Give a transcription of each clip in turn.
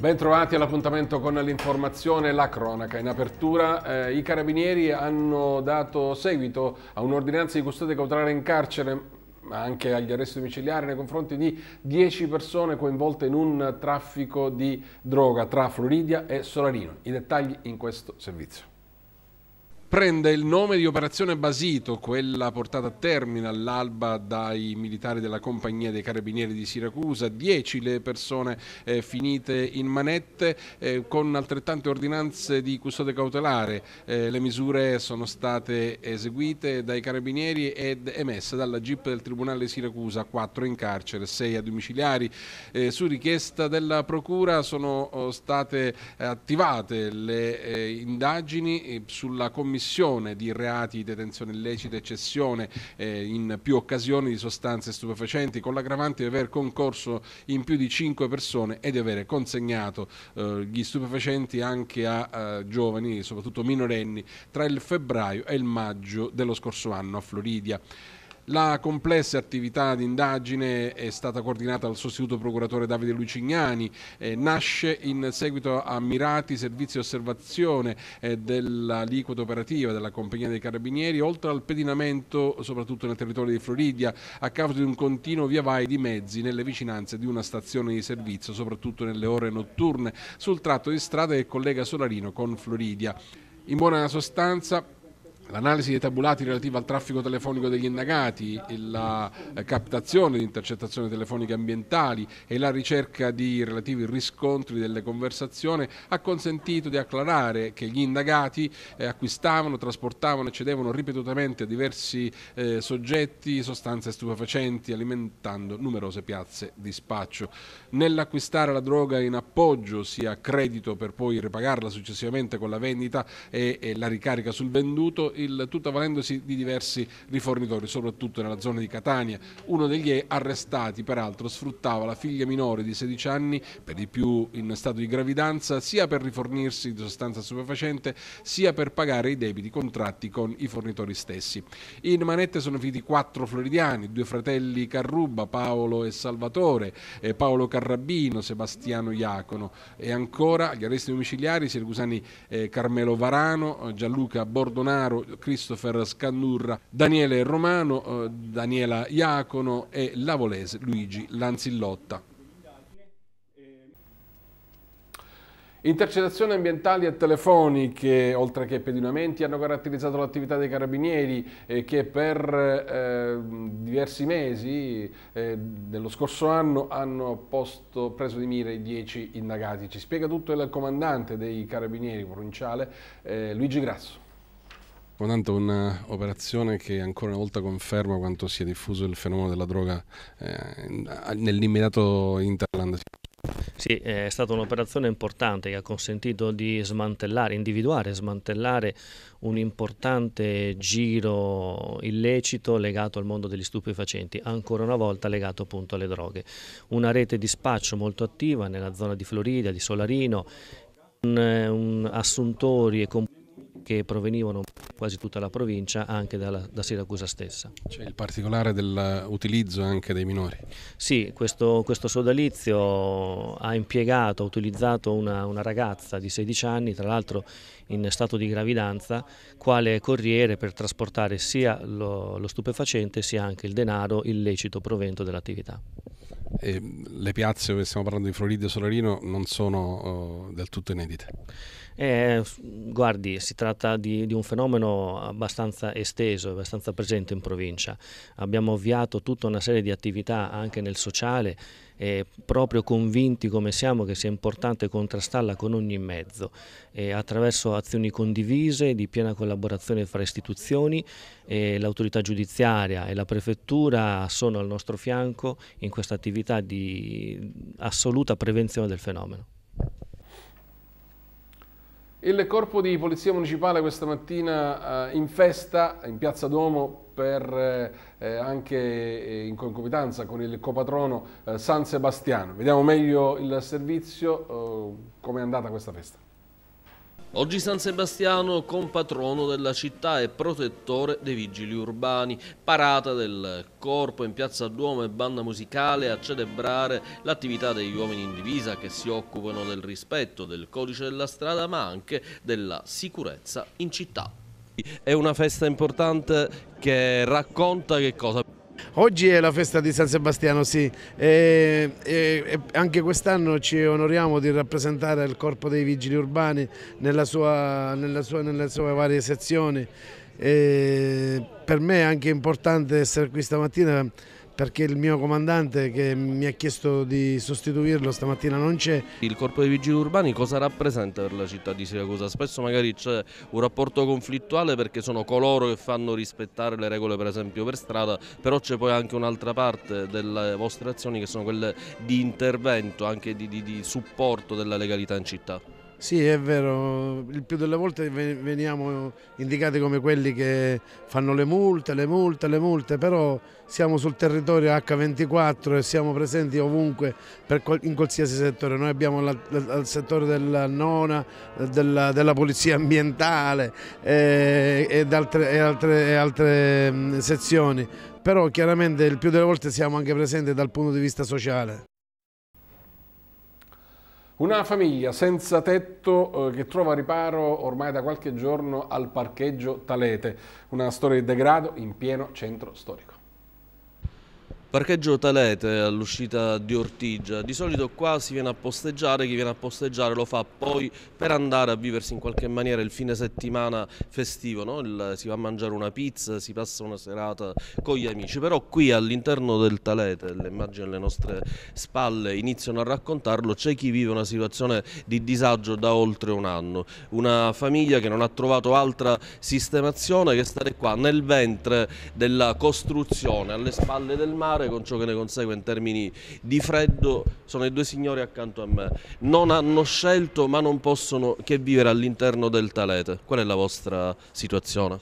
Bentrovati all'appuntamento con l'informazione e la cronaca. In apertura eh, i carabinieri hanno dato seguito a un'ordinanza di custodia cautelare in carcere ma anche agli arresti domiciliari nei confronti di 10 persone coinvolte in un traffico di droga tra Floridia e Solarino. I dettagli in questo servizio prende il nome di Operazione Basito, quella portata a termine all'alba dai militari della Compagnia dei Carabinieri di Siracusa, 10 le persone eh, finite in manette eh, con altrettante ordinanze di custode cautelare. Eh, le misure sono state eseguite dai Carabinieri ed emesse dalla GIP del Tribunale di Siracusa, 4 in carcere, 6 a domiciliari. Eh, su richiesta della Procura sono oh, state eh, attivate le eh, indagini sulla commissione commissione di reati di detenzione illecita e cessione eh, in più occasioni di sostanze stupefacenti con l'aggravante di aver concorso in più di 5 persone e di avere consegnato eh, gli stupefacenti anche a eh, giovani, soprattutto minorenni, tra il febbraio e il maggio dello scorso anno a Floridia. La complessa attività di indagine è stata coordinata dal sostituto procuratore Davide Lucignani, eh, nasce in seguito a mirati servizi di osservazione eh, dell'aliquota operativa della Compagnia dei Carabinieri, oltre al pedinamento soprattutto nel territorio di Floridia a causa di un continuo via vai di mezzi nelle vicinanze di una stazione di servizio, soprattutto nelle ore notturne, sul tratto di strada che collega Solarino con Floridia. In buona sostanza l'analisi dei tabulati relativa al traffico telefonico degli indagati, la eh, captazione di intercettazioni telefoniche ambientali e la ricerca di relativi riscontri delle conversazioni ha consentito di acclarare che gli indagati eh, acquistavano, trasportavano e cedevano ripetutamente a diversi eh, soggetti sostanze stupefacenti alimentando numerose piazze di spaccio. Nell'acquistare la droga in appoggio sia credito per poi ripagarla successivamente con la vendita e la ricarica sul venduto, il tutto avvalendosi di diversi rifornitori, soprattutto nella zona di Catania. Uno degli arrestati, peraltro, sfruttava la figlia minore di 16 anni, per di più in stato di gravidanza, sia per rifornirsi di sostanza stupefacente, sia per pagare i debiti contratti con i fornitori stessi. In manette sono finiti quattro floridiani, due fratelli Carruba, Paolo e Salvatore, e Paolo Carrabino, Sebastiano Iacono e ancora gli arresti domiciliari siracusani eh, Carmelo Varano, Gianluca Bordonaro, Christopher Scannurra, Daniele Romano, eh, Daniela Iacono e Lavolese Luigi Lanzillotta. Intercettazioni ambientali e telefoniche, oltre che pedinamenti, hanno caratterizzato l'attività dei carabinieri eh, che per eh, diversi mesi eh, dello scorso anno hanno posto, preso di mira i 10 indagati. Ci spiega tutto il comandante dei carabinieri provinciale eh, Luigi Grasso. Comandante, un'operazione che ancora una volta conferma quanto sia diffuso il fenomeno della droga eh, nell'immediato Interland. Sì, è stata un'operazione importante che ha consentito di smantellare, individuare, e smantellare un importante giro illecito legato al mondo degli stupefacenti, ancora una volta legato appunto alle droghe. Una rete di spaccio molto attiva nella zona di Florida, di Solarino, un, eh, un assuntori e comp- che provenivano quasi tutta la provincia, anche dalla, da Siracusa stessa. C'è il particolare dell'utilizzo anche dei minori? Sì, questo, questo sodalizio ha impiegato, ha utilizzato una, una ragazza di 16 anni, tra l'altro in stato di gravidanza, quale corriere per trasportare sia lo, lo stupefacente sia anche il denaro illecito provento dell'attività. E le piazze dove stiamo parlando di Floride e Solarino non sono uh, del tutto inedite. Eh, guardi, si tratta di, di, un fenomeno abbastanza esteso, abbastanza presente in provincia. Abbiamo avviato tutta una serie di attività anche nel sociale, eh, proprio convinti come siamo che sia importante contrastarla con ogni mezzo, eh, attraverso azioni condivise, di piena collaborazione fra istituzioni l'autorità giudiziaria e la prefettura sono al nostro fianco in questa attività di assoluta prevenzione del fenomeno. Il corpo di polizia municipale questa mattina eh, in festa in Piazza Duomo per, eh, eh anche eh, in concomitanza con il copatrono eh, San Sebastiano. Vediamo meglio il servizio, come è andata questa festa. Oggi San Sebastiano, compatrono della città e protettore dei vigili urbani, parata del corpo in piazza Duomo e banda musicale a celebrare l'attività degli uomini in divisa che si occupano del rispetto del codice della strada ma anche della sicurezza in città. È una festa importante che racconta che cosa? Oggi è la festa di San Sebastiano, sì, e, e anche quest'anno ci onoriamo di rappresentare il Corpo dei Vigili Urbani nella sua, nella sua, nelle sue varie sezioni. E per me è anche importante essere qui stamattina perché il mio comandante che mi ha chiesto di sostituirlo stamattina non c'è. Il corpo dei vigili urbani cosa rappresenta per la città di Siracusa? Spesso magari c'è un rapporto conflittuale perché sono coloro che fanno rispettare le regole per esempio per strada, però c'è poi anche un'altra parte delle vostre azioni che sono quelle di intervento, anche di, di, di supporto della legalità in città. Sì, è vero, il più delle volte veniamo indicati come quelli che fanno le multe, le multe, le multe, però siamo sul territorio H24 e siamo presenti ovunque in qualsiasi settore. Noi abbiamo il settore della nona, della, della polizia ambientale e, eh, ed altre, e altre, e altre mm, sezioni, però chiaramente il più delle volte siamo anche presenti dal punto di vista sociale. Una famiglia senza tetto eh, che trova riparo ormai da qualche giorno al parcheggio Talete. Una storia di degrado in pieno centro storico. Parcheggio Talete all'uscita di Ortigia, di solito qua si viene a posteggiare, chi viene a posteggiare lo fa poi per andare a viversi in qualche maniera il fine settimana festivo, no? il, si va a mangiare una pizza, si passa una serata con gli amici, però qui all'interno del Talete, le immagini alle nostre spalle iniziano a raccontarlo, c'è chi vive una situazione di disagio da oltre un anno, una famiglia che non ha trovato altra sistemazione che stare qua nel ventre della costruzione alle spalle del mare mare con ciò che ne consegue in termini di freddo, sono i due signori accanto a me. Non hanno scelto ma non possono che vivere all'interno del talete. Qual è la vostra situazione?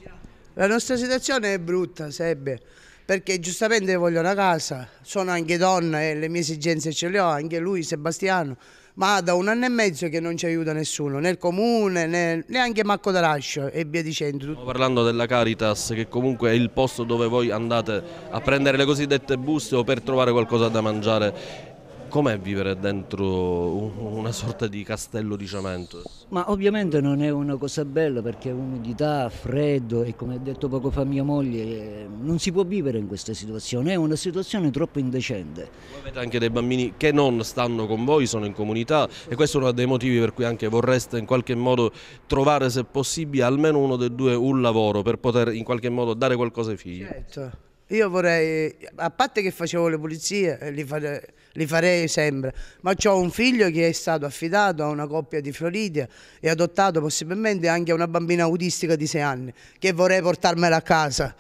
La nostra situazione è brutta, Sebbe, perché giustamente voglio una casa, sono anche donna e le mie esigenze ce le ho, anche lui, Sebastiano ma da un anno e mezzo che non ci aiuta nessuno, né il comune, né, neanche Marco Darascio e via dicendo. Stiamo parlando della Caritas che comunque è il posto dove voi andate a prendere le cosiddette buste o per trovare qualcosa da mangiare Com'è vivere dentro una sorta di castello di cemento? Ma ovviamente non è una cosa bella perché umidità, freddo e come ha detto poco fa mia moglie, non si può vivere in questa situazione, è una situazione troppo indecente. Voi avete anche dei bambini che non stanno con voi, sono in comunità e questo è uno dei motivi per cui anche vorreste in qualche modo trovare se possibile almeno uno dei due un lavoro per poter in qualche modo dare qualcosa ai figli. Certo. Io vorrei, a parte che facevo le pulizie, eh, li farei, li farei sempre, ma ho un figlio che è stato affidato a una coppia di Floridia e adottato possibilmente anche a una bambina autistica di 6 anni, che vorrei portarmela a casa,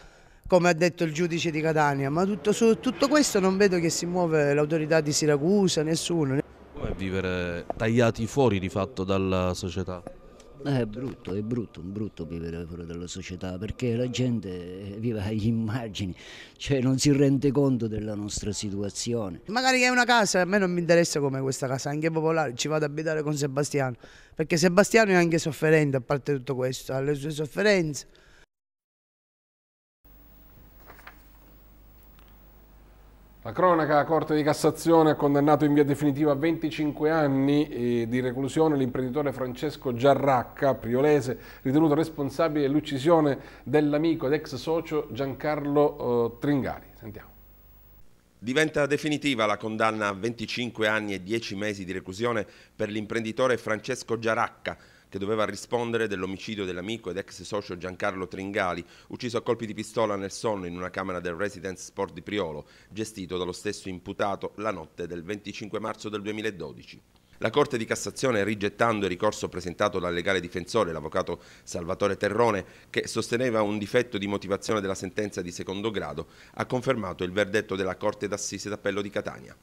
come ha detto il giudice di Catania, ma tutto, su tutto questo non vedo che si muove l'autorità di Siracusa, nessuno. Come vivere tagliati fuori di fatto dalla società? Eh, è brutto, è brutto, brutto vivere fuori dalla società perché la gente eh, vive agli immagini, cioè non si rende conto della nostra situazione. Magari hai una casa, a me non mi interessa come questa casa, anche popolare, ci vado ad abitare con Sebastiano, perché Sebastiano è anche sofferente, a parte tutto questo, ha le sue sofferenze. La cronaca, la Corte di Cassazione ha condannato in via definitiva a 25 anni eh, di reclusione l'imprenditore Francesco Giarracca, priolese, ritenuto responsabile dell'uccisione dell'amico ed ex socio Giancarlo eh, Tringari. Sentiamo. Diventa definitiva la condanna a 25 anni e 10 mesi di reclusione per l'imprenditore Francesco Giarracca, che doveva rispondere dell'omicidio dell'amico ed ex socio Giancarlo Tringali, ucciso a colpi di pistola nel sonno in una camera del Residence Sport di Priolo, gestito dallo stesso imputato la notte del 25 marzo del 2012. La Corte di Cassazione, rigettando il ricorso presentato dal legale difensore, l'avvocato Salvatore Terrone, che sosteneva un difetto di motivazione della sentenza di secondo grado, ha confermato il verdetto della Corte d'Assise d'Appello di Catania.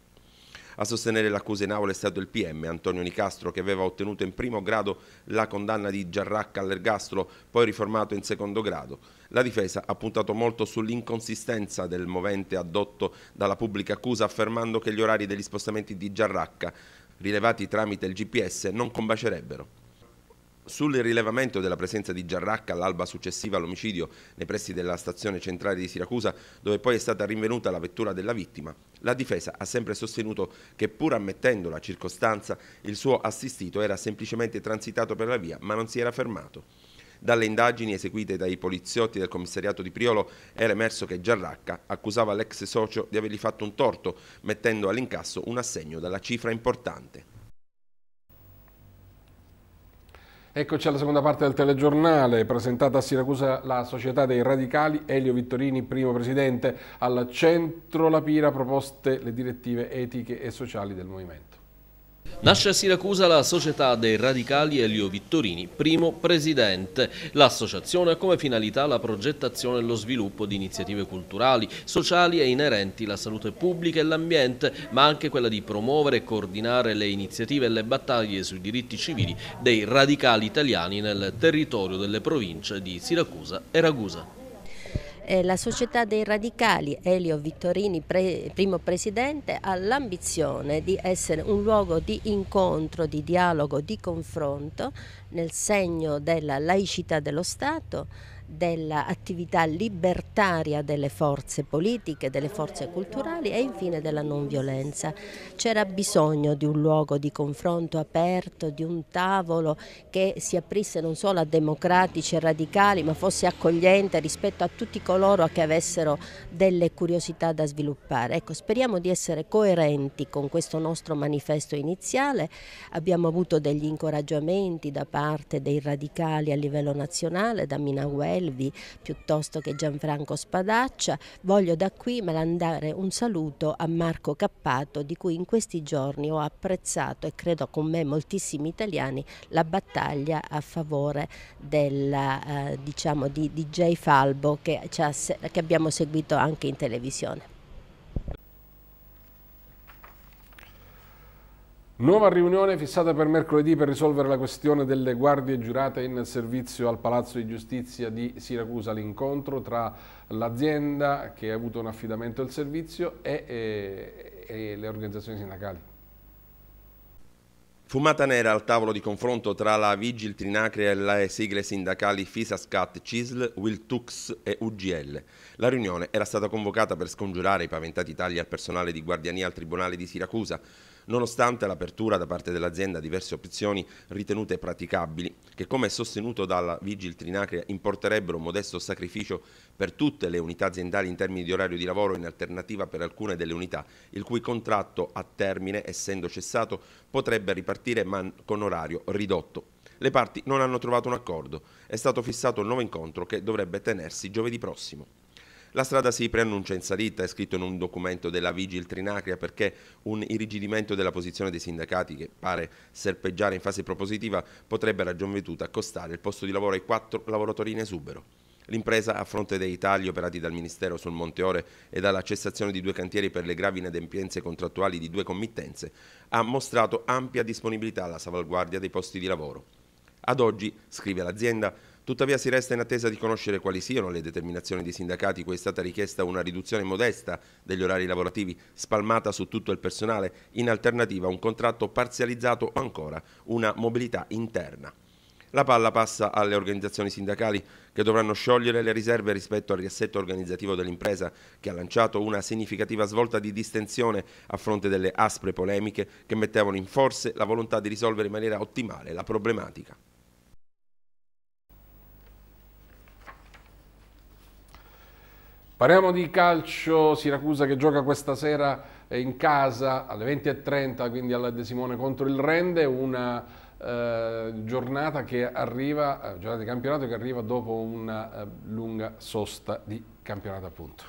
A sostenere l'accusa in aula è stato il PM Antonio Nicastro che aveva ottenuto in primo grado la condanna di Giarracca all'ergastolo, poi riformato in secondo grado. La difesa ha puntato molto sull'inconsistenza del movente addotto dalla pubblica accusa affermando che gli orari degli spostamenti di Giarracca rilevati tramite il GPS non combacerebbero. Sul rilevamento della presenza di Giarracca all'alba successiva all'omicidio nei pressi della stazione centrale di Siracusa, dove poi è stata rinvenuta la vettura della vittima, la difesa ha sempre sostenuto che pur ammettendo la circostanza, il suo assistito era semplicemente transitato per la via ma non si era fermato. Dalle indagini eseguite dai poliziotti del commissariato di Priolo era emerso che Giarracca accusava l'ex socio di avergli fatto un torto, mettendo all'incasso un assegno dalla cifra importante. Eccoci alla seconda parte del telegiornale, presentata a Siracusa la Società dei Radicali, Elio Vittorini, primo presidente, al centro La Pira proposte le direttive etiche e sociali del movimento. Nasce a Siracusa la Società dei Radicali Elio Vittorini, primo presidente. L'associazione ha come finalità la progettazione e lo sviluppo di iniziative culturali, sociali e inerenti alla salute pubblica e l'ambiente, ma anche quella di promuovere e coordinare le iniziative e le battaglie sui diritti civili dei radicali italiani nel territorio delle province di Siracusa e Ragusa eh, la società dei radicali, Elio Vittorini, pre, primo presidente, ha l'ambizione di essere un luogo di incontro, di dialogo, di confronto nel segno della laicità dello Stato, dell'attività libertaria delle forze politiche, delle forze culturali e infine della non violenza. C'era bisogno di un luogo di confronto aperto, di un tavolo che si aprisse non solo a democratici e radicali ma fosse accogliente rispetto a tutti coloro che avessero delle curiosità da sviluppare. Ecco, speriamo di essere coerenti con questo nostro manifesto iniziale, abbiamo avuto degli incoraggiamenti da parte dei radicali a livello nazionale, da Minagüe Selvi piuttosto che Gianfranco Spadaccia, voglio da qui mandare un saluto a Marco Cappato di cui in questi giorni ho apprezzato e credo con me moltissimi italiani la battaglia a favore della, eh, diciamo di DJ Falbo che, ha, che abbiamo seguito anche in televisione. Nuova riunione fissata per mercoledì per risolvere la questione delle guardie giurate in servizio al Palazzo di Giustizia di Siracusa. L'incontro tra l'azienda che ha avuto un affidamento del servizio e, e, eh, e le organizzazioni sindacali. Fumata nera al tavolo di confronto tra la Vigil Trinacria e le sigle sindacali FISASCAT, CISL, WILTUX e UGL. La riunione era stata convocata per scongiurare i paventati tagli al personale di guardiania al Tribunale di Siracusa nonostante l'apertura da parte dell'azienda a diverse opzioni ritenute praticabili, che come sostenuto dalla Vigil Trinacria importerebbero un modesto sacrificio per tutte le unità aziendali in termini di orario di lavoro in alternativa per alcune delle unità, il cui contratto a termine, essendo cessato, potrebbe ripartire ma con orario ridotto. Le parti non hanno trovato un accordo. È stato fissato un nuovo incontro che dovrebbe tenersi giovedì prossimo. La strada si preannuncia in salita, è scritto in un documento della Vigil Trinacria, perché un irrigidimento della posizione dei sindacati, che pare serpeggiare in fase propositiva, potrebbe a ragion veduta costare il posto di lavoro ai quattro lavoratori in esubero. L'impresa, a fronte dei tagli operati dal Ministero sul Monte Ore e dalla cessazione di due cantieri per le gravi inadempienze contrattuali di due committenze, ha mostrato ampia disponibilità alla salvaguardia dei posti di lavoro. Ad oggi, scrive l'azienda, Tuttavia si resta in attesa di conoscere quali siano le determinazioni dei sindacati cui è stata richiesta una riduzione modesta degli orari lavorativi spalmata su tutto il personale, in alternativa a un contratto parzializzato o ancora una mobilità interna. La palla passa alle organizzazioni sindacali che dovranno sciogliere le riserve rispetto al riassetto organizzativo dell'impresa che ha lanciato una significativa svolta di distensione a fronte delle aspre polemiche che mettevano in forze la volontà di risolvere in maniera ottimale la problematica. Parliamo di calcio, Siracusa che gioca questa sera eh, in casa alle 20.30, quindi alla De Simone contro il Rende, una eh, giornata, arriva, eh, giornata, di campionato che arriva dopo una eh, lunga sosta di campionato appunto.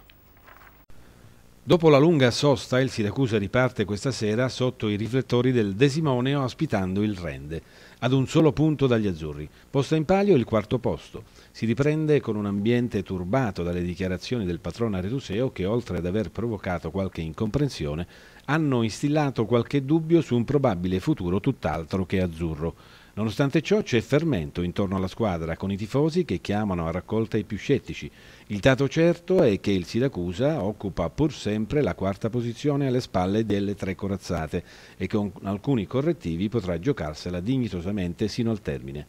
Dopo la lunga sosta il Siracusa riparte questa sera sotto i riflettori del De Simone ospitando il Rende ad un solo punto dagli azzurri. Posta in palio il quarto posto. Si riprende con un ambiente turbato dalle dichiarazioni del patrono Aretuseo che oltre ad aver provocato qualche incomprensione hanno instillato qualche dubbio su un probabile futuro tutt'altro che azzurro. Nonostante ciò c'è fermento intorno alla squadra con i tifosi che chiamano a raccolta i più scettici. Il dato certo è che il Siracusa occupa pur sempre la quarta posizione alle spalle delle tre corazzate e con alcuni correttivi potrà giocarsela dignitosamente sino al termine.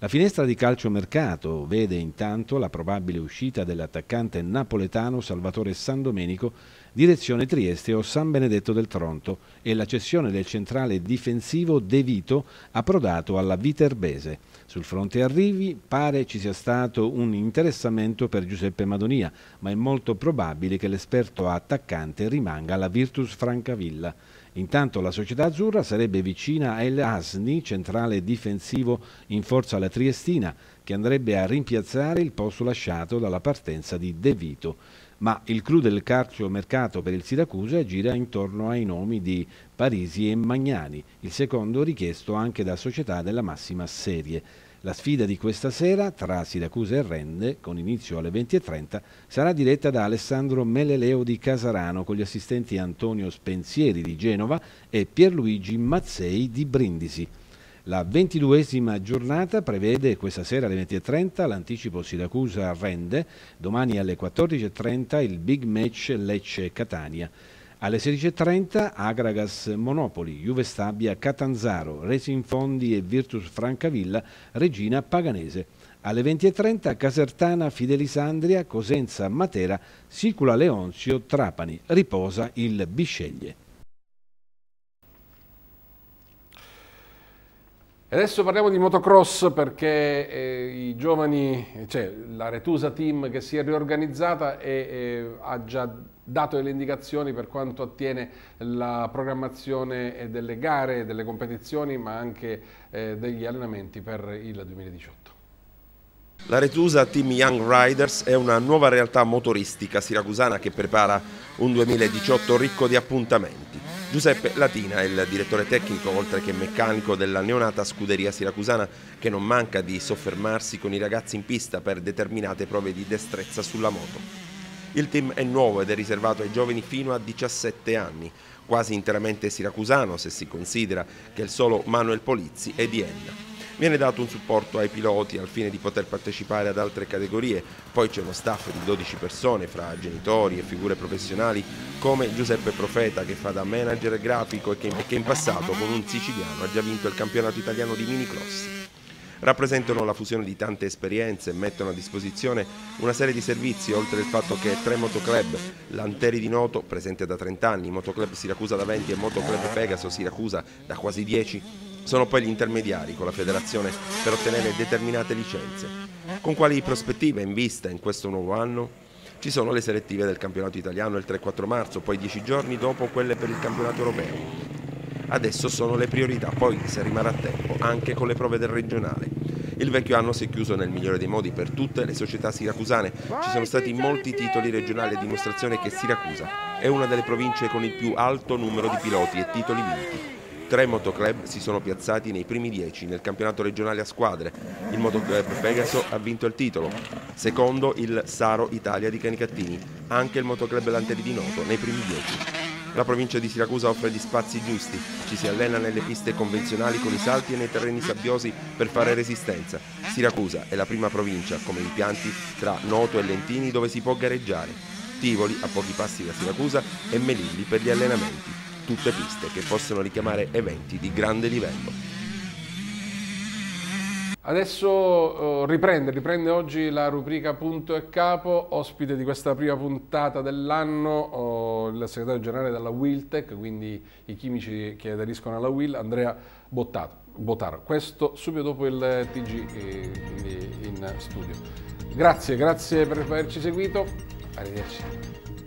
La finestra di calciomercato vede intanto la probabile uscita dell'attaccante napoletano Salvatore Sandomenico direzione Trieste o San Benedetto del Tronto e la cessione del centrale difensivo De Vito approdato alla Viterbese. Sul fronte arrivi pare ci sia stato un interessamento per Giuseppe Madonia, ma è molto probabile che l'esperto attaccante rimanga alla Virtus Francavilla. Intanto la società azzurra sarebbe vicina a El Asni, centrale difensivo in forza alla Triestina, che andrebbe a rimpiazzare il posto lasciato dalla partenza di De Vito ma il clou del calcio mercato per il Siracusa gira intorno ai nomi di Parisi e Magnani, il secondo richiesto anche da società della massima serie. La sfida di questa sera tra Siracusa e Rende, con inizio alle 20.30, sarà diretta da Alessandro Meleleo di Casarano con gli assistenti Antonio Spensieri di Genova e Pierluigi Mazzei di Brindisi. La ventiduesima giornata prevede questa sera alle 20.30 l'anticipo Siracusa-Rende, domani alle 14.30 il big match Lecce-Catania. Alle 16.30 Agragas Monopoli, Juve Stabia Catanzaro, Racing Fondi e Virtus Francavilla, Regina Paganese. Alle 20.30 Casertana Fidelisandria, Cosenza Matera, Sicula Leonzio Trapani, riposa il Bisceglie. Adesso parliamo di motocross perché eh, i giovani, cioè la Retusa Team che si è riorganizzata e, e ha già dato delle indicazioni per quanto attiene la programmazione delle gare, delle competizioni, ma anche eh, degli allenamenti per il 2018. La Retusa Team Young Riders è una nuova realtà motoristica siracusana che prepara un 2018 ricco di appuntamenti. Giuseppe Latina è il direttore tecnico, oltre che meccanico, della neonata scuderia siracusana che non manca di soffermarsi con i ragazzi in pista per determinate prove di destrezza sulla moto. Il team è nuovo ed è riservato ai giovani fino a 17 anni, quasi interamente siracusano se si considera che il solo Manuel Polizzi è di Enna. Viene dato un supporto ai piloti al fine di poter partecipare ad altre categorie, poi c'è uno staff di 12 persone fra genitori e figure professionali come Giuseppe Profeta che fa da manager grafico e che, e che in passato con un siciliano ha già vinto il campionato italiano di minicross rappresentano la fusione di tante esperienze e mettono a disposizione una serie di servizi, oltre al fatto che tre motoclub, l'Anteri di Noto, presente da 30 anni, Motoclub Siracusa da 20 e Motoclub Pegaso Siracusa da quasi 10, sono poi gli intermediari con la federazione per ottenere determinate licenze. Con quali prospettive in vista in questo nuovo anno? Ci sono le selettive del campionato italiano il 3-4 marzo, poi dieci giorni dopo quelle per il campionato europeo. Adesso sono le priorità, poi se rimarrà tempo, anche con le prove del regionale. Il vecchio anno si è chiuso nel migliore dei modi per tutte le società siracusane. Ci sono stati molti titoli regionali a dimostrazione che Siracusa è una delle province con il più alto numero di piloti e titoli vinti. Tre motoclub si sono piazzati nei primi dieci nel campionato regionale a squadre. Il motoclub Pegaso ha vinto il titolo. Secondo il Saro Italia di Canicattini, anche il motoclub Lanteri di Noto nei primi dieci. La provincia di Siracusa offre gli spazi giusti, ci si allena nelle piste convenzionali con i salti e nei terreni sabbiosi per fare resistenza. Siracusa è la prima provincia, come impianti, tra Noto e Lentini dove si può gareggiare. Tivoli, a pochi passi da Siracusa, e Melilli per gli allenamenti tutte piste che possono richiamare eventi di grande livello. Adesso oh, riprende, riprende oggi la rubrica Punto e Capo, ospite di questa prima puntata dell'anno, oh, il segretario generale della Wiltec, quindi i chimici che aderiscono alla Will, Andrea Bottato. Bottaro. Questo subito dopo il TG eh, in studio. Grazie, grazie per averci seguito. Arrivederci.